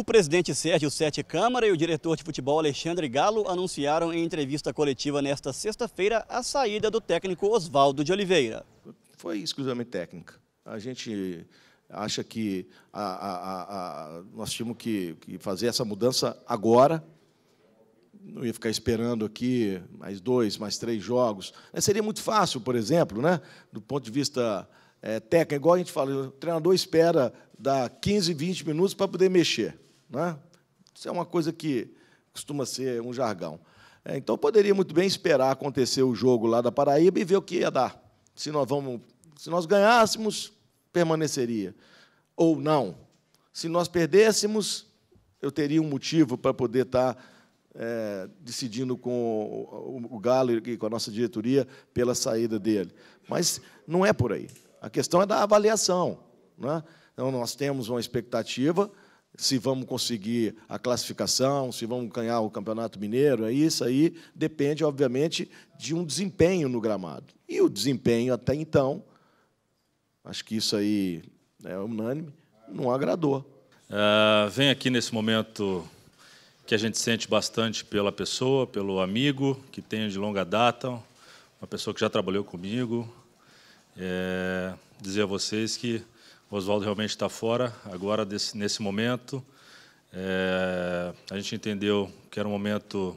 O presidente Sérgio Sete Câmara e o diretor de futebol Alexandre Galo anunciaram em entrevista coletiva nesta sexta-feira a saída do técnico Oswaldo de Oliveira. Foi exclusivamente técnica. A gente acha que a, a, a, nós tínhamos que, que fazer essa mudança agora, não ia ficar esperando aqui mais dois, mais três jogos. Seria muito fácil, por exemplo, né? do ponto de vista é, técnico, igual a gente fala, o treinador espera dar 15, 20 minutos para poder mexer. Né? Isso é uma coisa que costuma ser um jargão. É, então, poderia muito bem esperar acontecer o jogo lá da Paraíba e ver o que ia dar. Se nós, vamos, se nós ganhássemos, permaneceria. Ou não. Se nós perdêssemos, eu teria um motivo para poder estar é, decidindo com o, o Galo e com a nossa diretoria pela saída dele. Mas não é por aí. A questão é da avaliação. Né? Então, nós temos uma expectativa se vamos conseguir a classificação, se vamos ganhar o Campeonato Mineiro, é isso aí depende, obviamente, de um desempenho no gramado. E o desempenho até então, acho que isso aí né, é unânime, não agradou. Uh, vem aqui nesse momento que a gente sente bastante pela pessoa, pelo amigo que tenho de longa data, uma pessoa que já trabalhou comigo, é, dizer a vocês que o Oswaldo realmente está fora agora, desse, nesse momento. É, a gente entendeu que era um momento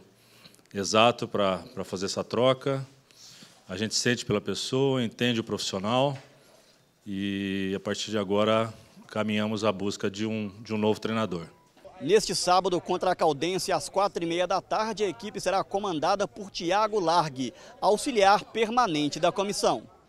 exato para fazer essa troca. A gente sente pela pessoa, entende o profissional e, a partir de agora, caminhamos à busca de um, de um novo treinador. Neste sábado, contra a Caldense, às quatro e meia da tarde, a equipe será comandada por Tiago Largue, auxiliar permanente da comissão.